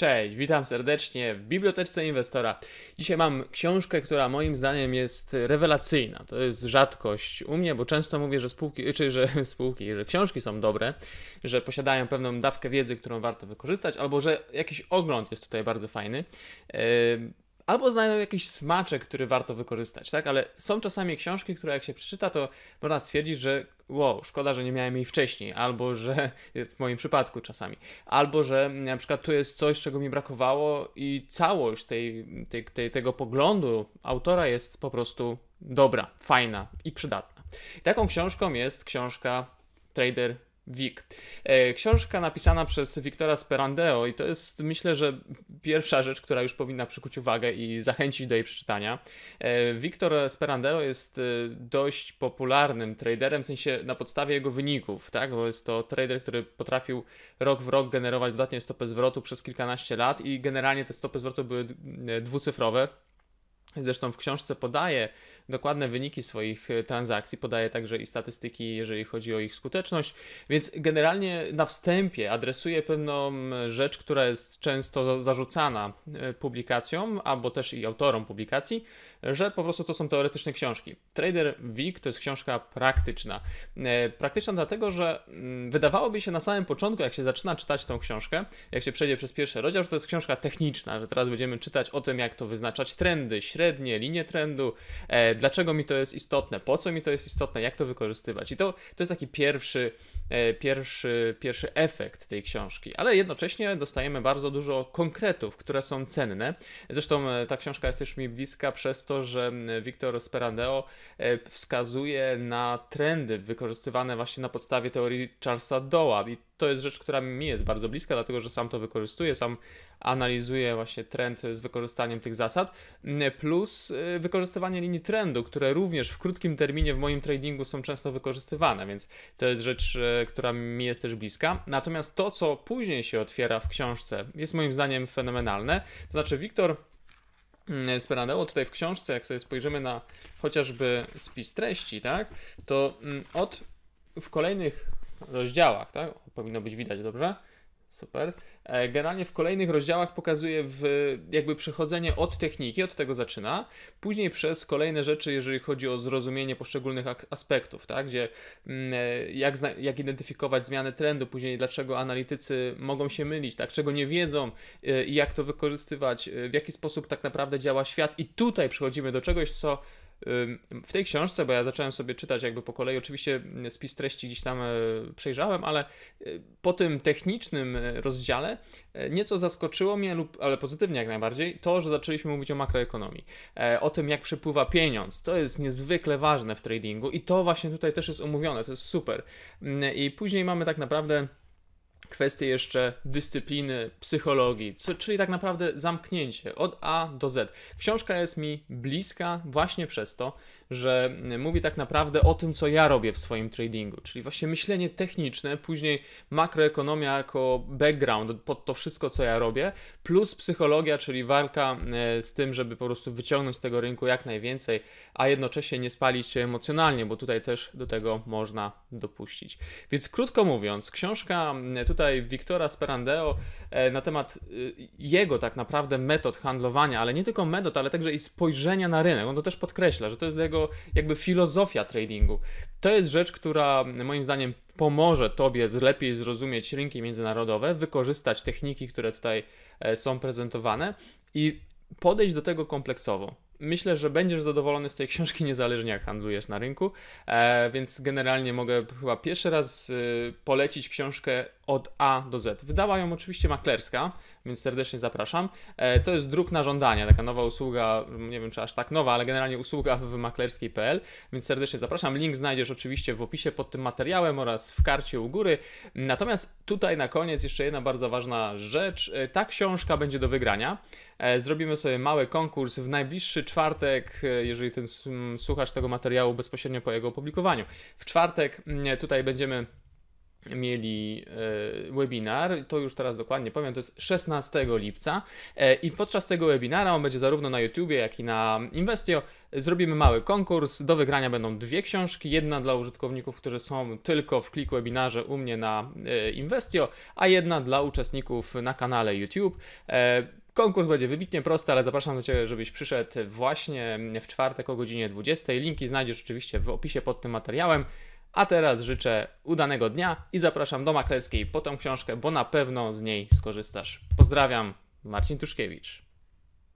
Cześć, witam serdecznie w Biblioteczce Inwestora. Dzisiaj mam książkę, która moim zdaniem jest rewelacyjna. To jest rzadkość u mnie, bo często mówię, że spółki, czy że spółki, że książki są dobre, że posiadają pewną dawkę wiedzy, którą warto wykorzystać, albo że jakiś ogląd jest tutaj bardzo fajny. Ehm, albo znajdą jakiś smaczek, który warto wykorzystać, tak? Ale są czasami książki, które jak się przeczyta, to można stwierdzić, że wow, szkoda, że nie miałem jej wcześniej, albo że w moim przypadku czasami, albo że mm, na przykład tu jest coś, czego mi brakowało i całość tej, tej, tej, tego poglądu autora jest po prostu dobra, fajna i przydatna. I taką książką jest książka Trader Wik. E, książka napisana przez Wiktora Sperandeo i to jest myślę, że pierwsza rzecz, która już powinna przykuć uwagę i zachęcić do jej przeczytania. E, Victor Sperandero jest e, dość popularnym traderem, w sensie na podstawie jego wyników, tak? Bo jest to trader, który potrafił rok w rok generować dodatnie stopę zwrotu przez kilkanaście lat i generalnie te stopy zwrotu były e, dwucyfrowe. Zresztą w książce podaje, dokładne wyniki swoich e, transakcji, podaje także i statystyki, jeżeli chodzi o ich skuteczność. Więc generalnie na wstępie adresuje pewną rzecz, która jest często zarzucana e, publikacjom albo też i autorom publikacji, że po prostu to są teoretyczne książki. Trader Week to jest książka praktyczna. E, praktyczna dlatego, że wydawałoby się na samym początku, jak się zaczyna czytać tą książkę, jak się przejdzie przez pierwszy rozdział, że to jest książka techniczna, że teraz będziemy czytać o tym, jak to wyznaczać trendy, średnie, linie trendu, dlaczego mi to jest istotne, po co mi to jest istotne, jak to wykorzystywać. I to, to jest taki pierwszy, e, pierwszy, pierwszy efekt tej książki, ale jednocześnie dostajemy bardzo dużo konkretów, które są cenne. Zresztą e, ta książka jest też mi bliska przez to, że Victor Sperandeo e, wskazuje na trendy wykorzystywane właśnie na podstawie teorii Charlesa Doła i to jest rzecz, która mi jest bardzo bliska, dlatego że sam to wykorzystuję, sam analizuję właśnie trend z wykorzystaniem tych zasad, mm, plus y, wykorzystywanie linii trendu, które również w krótkim terminie w moim tradingu są często wykorzystywane, więc to jest rzecz, y, która mi jest też bliska. Natomiast to, co później się otwiera w książce, jest moim zdaniem fenomenalne. To znaczy, Wiktor. Mm, Sperandeło tutaj w książce, jak sobie spojrzymy na chociażby spis treści, tak, to mm, od w kolejnych rozdziałach, tak? Powinno być widać, dobrze? Super. E, generalnie w kolejnych rozdziałach pokazuje w, jakby przechodzenie od techniki, od tego zaczyna, później przez kolejne rzeczy, jeżeli chodzi o zrozumienie poszczególnych aspektów, tak? gdzie mm, e, jak, jak identyfikować zmiany trendu, później dlaczego analitycy mogą się mylić, tak? czego nie wiedzą e, i jak to wykorzystywać, w jaki sposób tak naprawdę działa świat. I tutaj przechodzimy do czegoś, co w tej książce, bo ja zacząłem sobie czytać jakby po kolei, oczywiście spis treści gdzieś tam e, przejrzałem, ale e, po tym technicznym e, rozdziale nieco zaskoczyło mnie, lub, ale pozytywnie jak najbardziej, to, że zaczęliśmy mówić o makroekonomii, o tym jak przepływa pieniądz. To jest niezwykle ważne w tradingu i to właśnie tutaj też jest omówione, to jest super. I później mamy tak naprawdę kwestie jeszcze dyscypliny, psychologii, czyli tak naprawdę zamknięcie od A do Z. Książka jest mi bliska właśnie przez to, że mm, mówi tak naprawdę o tym, co ja robię w swoim tradingu, czyli właśnie myślenie techniczne, później makroekonomia jako background pod to wszystko, co ja robię, plus psychologia, czyli walka e, z tym, żeby po prostu wyciągnąć z tego rynku jak najwięcej, a jednocześnie nie spalić się emocjonalnie, bo tutaj też do tego można dopuścić. Więc krótko mówiąc, książka mm, tutaj Wiktora Sperandeo e, na temat e, jego tak naprawdę metod handlowania, ale nie tylko metod, ale także i spojrzenia na rynek. On to też podkreśla, że to jest jego jakby filozofia tradingu. To jest rzecz, która moim zdaniem pomoże Tobie lepiej zrozumieć rynki międzynarodowe, wykorzystać techniki, które tutaj e, są prezentowane i podejść do tego kompleksowo myślę, że będziesz zadowolony z tej książki niezależnie jak handlujesz na rynku, e, więc generalnie mogę chyba pierwszy raz y, polecić książkę od A do Z. Wydała ją oczywiście Maklerska, więc serdecznie zapraszam. E, to jest druk na żądanie, taka nowa usługa, nie wiem czy aż tak nowa, ale generalnie usługa w maklerskiej.pl, więc serdecznie zapraszam. Link znajdziesz oczywiście w opisie pod tym materiałem oraz w karcie u góry. Natomiast tutaj na koniec jeszcze jedna bardzo ważna rzecz. E, ta książka będzie do wygrania. E, zrobimy sobie mały konkurs w najbliższy czwartek, e, jeżeli ten słuchasz tego materiału bezpośrednio po jego opublikowaniu. W czwartek tutaj będziemy mieli e, webinar, to już teraz dokładnie powiem, to jest 16 lipca e, i podczas tego webinara, on będzie zarówno na YouTubie, jak i na Investio, zrobimy mały konkurs, do wygrania będą dwie książki, jedna dla użytkowników, którzy są tylko w kliku webinarze u mnie na Investio, a jedna dla uczestników na kanale YouTube. Konkurs będzie wybitnie prosty, ale zapraszam do Ciebie, żebyś przyszedł właśnie w czwartek o godzinie 20. Linki znajdziesz oczywiście w opisie pod tym materiałem. A teraz życzę udanego dnia i zapraszam do maklerskiej po tą książkę, bo na pewno z niej skorzystasz. Pozdrawiam, Marcin Tuszkiewicz.